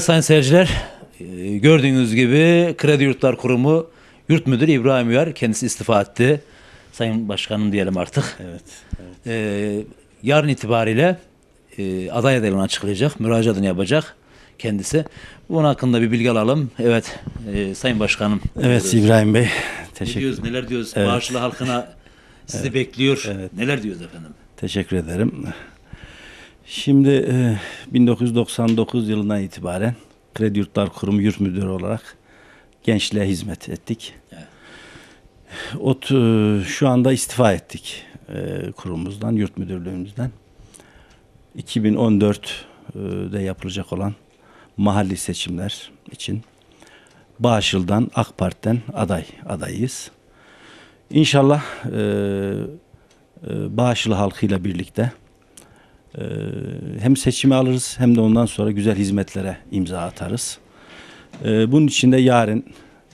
sayın seyirciler e, gördüğünüz gibi Kredi Yurtlar Kurumu Yurt Müdürü İbrahim Uyar kendisi istifa etti. Sayın Başkanım diyelim artık. Evet. evet. Ee, yarın itibariyle e, aday adayını açıklayacak, müracaatını yapacak kendisi. Bunun hakkında bir bilgi alalım. Evet e, Sayın Başkanım. Evet diyoruz. İbrahim Bey. Teşekkür ne neler diyoruz? Evet. Bağışlı halkına sizi evet. bekliyor. Evet. Neler diyoruz efendim? Teşekkür ederim. Şimdi 1999 e, yılından itibaren Kredi Yurtlar Kurumu Yurt Müdürü olarak gençliğe hizmet ettik. Ot, e, şu anda istifa ettik e, kurumumuzdan, yurt müdürlüğümüzden. 2014'de yapılacak olan mahalli seçimler için Bağışıl'dan, AK Parti'den aday adayız. İnşallah e, halkıyla birlikte ee, hem seçimi alırız hem de ondan sonra güzel hizmetlere imza atarız. Ee, bunun için de yarın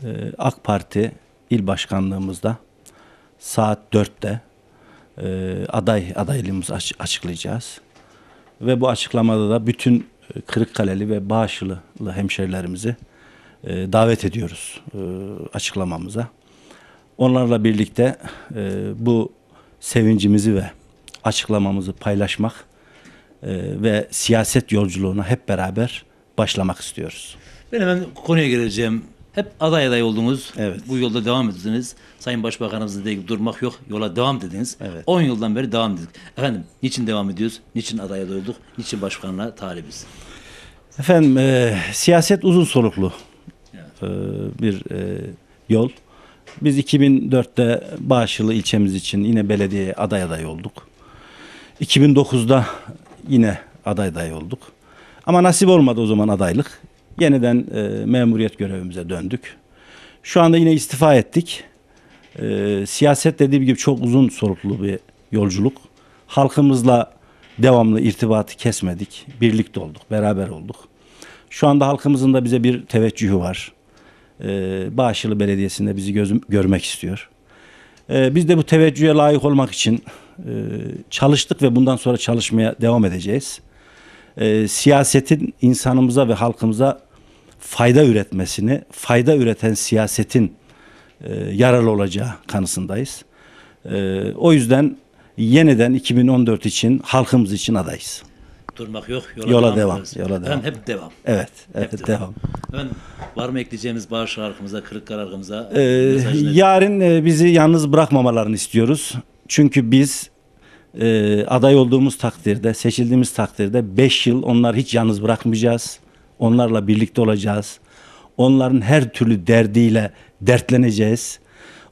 e, AK Parti il başkanlığımızda saat 4'te e, aday adaylığımızı açıklayacağız. Ve bu açıklamada da bütün e, Kırıkkaleli ve Bağışılı hemşerilerimizi davet ediyoruz açıklamamıza. Onlarla birlikte bu sevincimizi ve açıklamamızı paylaşmak ee, ve siyaset yolculuğuna hep beraber başlamak istiyoruz. Ben hemen konuya geleceğim. Hep aday aday oldunuz. Evet. Bu yolda devam ettiniz. Sayın Başbakanımızın dediği durmak yok. Yola devam dediniz. Evet. 10 yıldan beri devam dedik. Efendim niçin devam ediyoruz? Niçin aday aday olduk? Niçin başkanlığa talibiz? Efendim e, siyaset uzun soluklu evet. e, bir e, yol. Biz 2004'te Bağışılı ilçemiz için yine belediye aday aday olduk. 2009'da yine aday day olduk. Ama nasip olmadı o zaman adaylık. Yeniden e, memuriyet görevimize döndük. Şu anda yine istifa ettik. E, siyaset dediğim gibi çok uzun soluklu bir yolculuk. Halkımızla devamlı irtibatı kesmedik. Birlikte olduk, beraber olduk. Şu anda halkımızın da bize bir teveccühü var. E, Bağışılı Belediyesi'nde bizi gözüm, görmek istiyor. E, biz de bu teveccühe layık olmak için ee, çalıştık ve bundan sonra çalışmaya devam edeceğiz. Ee, siyasetin insanımıza ve halkımıza fayda üretmesini, fayda üreten siyasetin e, yararlı olacağı kanısındayız. Ee, o yüzden yeniden 2014 için halkımız için adayız. Durmak yok. Yola, yola devam. devam yola devam. hep devam. Evet. Evet devam. devam. var mı ekleyeceğimiz bağış şarkımıza, kırık karargımıza. Ee, yarın e, bizi yalnız bırakmamalarını istiyoruz. Çünkü biz e, aday olduğumuz takdirde, seçildiğimiz takdirde 5 yıl onları hiç yalnız bırakmayacağız. Onlarla birlikte olacağız. Onların her türlü derdiyle dertleneceğiz.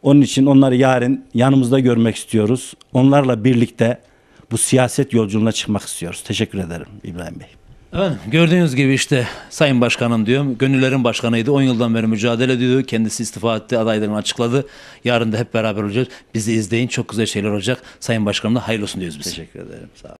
Onun için onları yarın yanımızda görmek istiyoruz. Onlarla birlikte bu siyaset yolculuğuna çıkmak istiyoruz. Teşekkür ederim İbrahim Bey. Efendim gördüğünüz gibi işte Sayın Başkanım diyorum. Gönüllerin başkanıydı. 10 yıldan beri mücadele ediyordu. Kendisi istifa etti. Adaylarını açıkladı. Yarın da hep beraber olacağız. Bizi izleyin. Çok güzel şeyler olacak. Sayın Başkanım da hayırlı olsun diyoruz biz. Teşekkür ederim. Sağ olun.